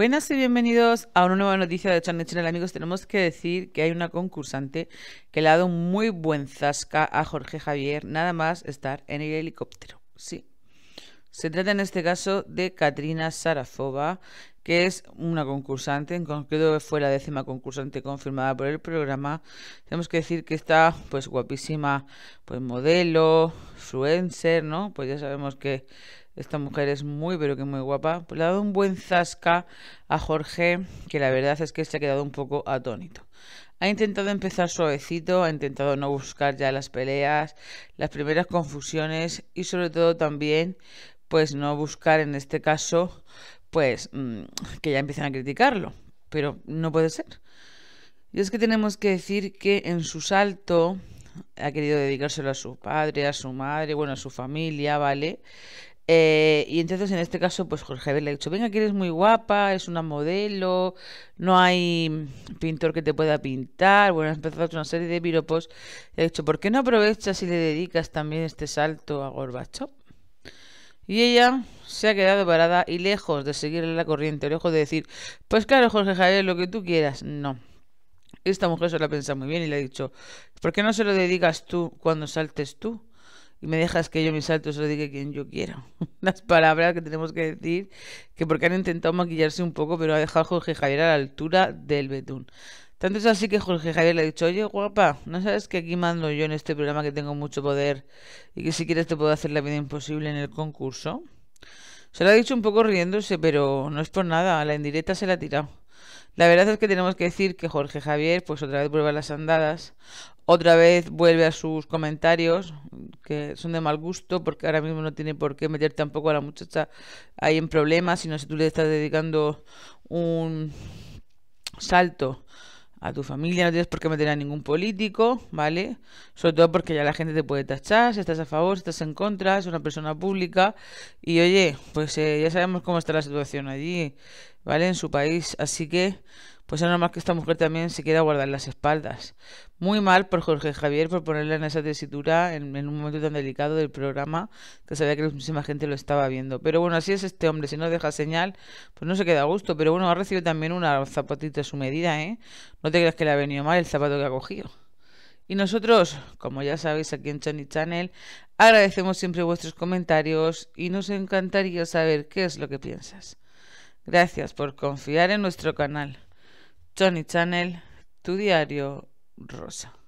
Buenas y bienvenidos a una nueva noticia de Channel Channel. Amigos, tenemos que decir que hay una concursante que le ha dado muy buen zasca a Jorge Javier, nada más estar en el helicóptero. Sí. Se trata en este caso de Katrina Sarafova, que es una concursante, en concreto fue la décima concursante confirmada por el programa. Tenemos que decir que está pues guapísima, pues modelo, influencer, ¿no? Pues ya sabemos que esta mujer es muy, pero que muy guapa. Pues le ha dado un buen zasca a Jorge, que la verdad es que se ha quedado un poco atónito. Ha intentado empezar suavecito, ha intentado no buscar ya las peleas, las primeras confusiones y sobre todo también, pues no buscar en este caso, pues mm, que ya empiezan a criticarlo. Pero no puede ser. Y es que tenemos que decir que en su salto ha querido dedicárselo a su padre, a su madre, bueno, a su familia, ¿vale? Eh, y entonces en este caso, pues Jorge Abel le ha dicho, venga, que eres muy guapa, es una modelo, no hay pintor que te pueda pintar. Bueno, ha empezado una serie de piropos. Le ha dicho, ¿por qué no aprovechas y le dedicas también este salto a Gorbachov? Y ella se ha quedado parada y lejos de seguir la corriente, lejos de decir, pues claro, Jorge Javier, lo que tú quieras. No. Esta mujer se la pensado muy bien y le ha dicho, ¿por qué no se lo dedicas tú cuando saltes tú? y me dejas que yo mis saltos lo diga quien yo quiera. Las palabras que tenemos que decir, que porque han intentado maquillarse un poco, pero ha dejado a Jorge Javier a la altura del betún. Tanto es así que Jorge Javier le ha dicho, oye guapa, ¿no sabes que aquí mando yo en este programa que tengo mucho poder y que si quieres te puedo hacer la vida imposible en el concurso? Se lo ha dicho un poco riéndose, pero no es por nada, a la indirecta se la ha tirado. La verdad es que tenemos que decir que Jorge Javier, pues otra vez vuelve a las andadas, otra vez vuelve a sus comentarios, que son de mal gusto, porque ahora mismo no tiene por qué meter tampoco a la muchacha ahí en problemas, sino si tú le estás dedicando un salto a tu familia, no tienes por qué meter a ningún político, ¿vale? Sobre todo porque ya la gente te puede tachar, si estás a favor, si estás en contra, es una persona pública. Y oye, pues eh, ya sabemos cómo está la situación allí, ¿vale? En su país. Así que, pues es normal que esta mujer también se quiera guardar las espaldas. Muy mal por Jorge Javier por ponerla en esa tesitura en, un momento tan delicado del programa que sabía que muchísima gente lo estaba viendo. Pero bueno, así es este hombre, si no deja señal, pues no se queda a gusto. Pero bueno, ha recibido también una zapatita a su medida, ¿eh? No te creas que le ha venido mal el zapato que ha cogido. Y nosotros, como ya sabéis aquí en Chani Channel, agradecemos siempre vuestros comentarios y nos encantaría saber qué es lo que piensas. Gracias por confiar en nuestro canal. Johnny Channel, tu diario rosa.